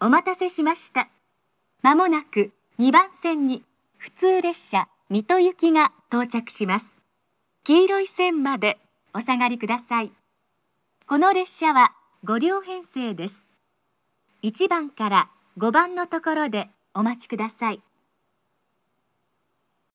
お待たせしました。まもなく2番線に普通列車水戸行きが到着します。黄色い線までお下がりください。この列車は5両編成です。1番から5番のところでお待ちください。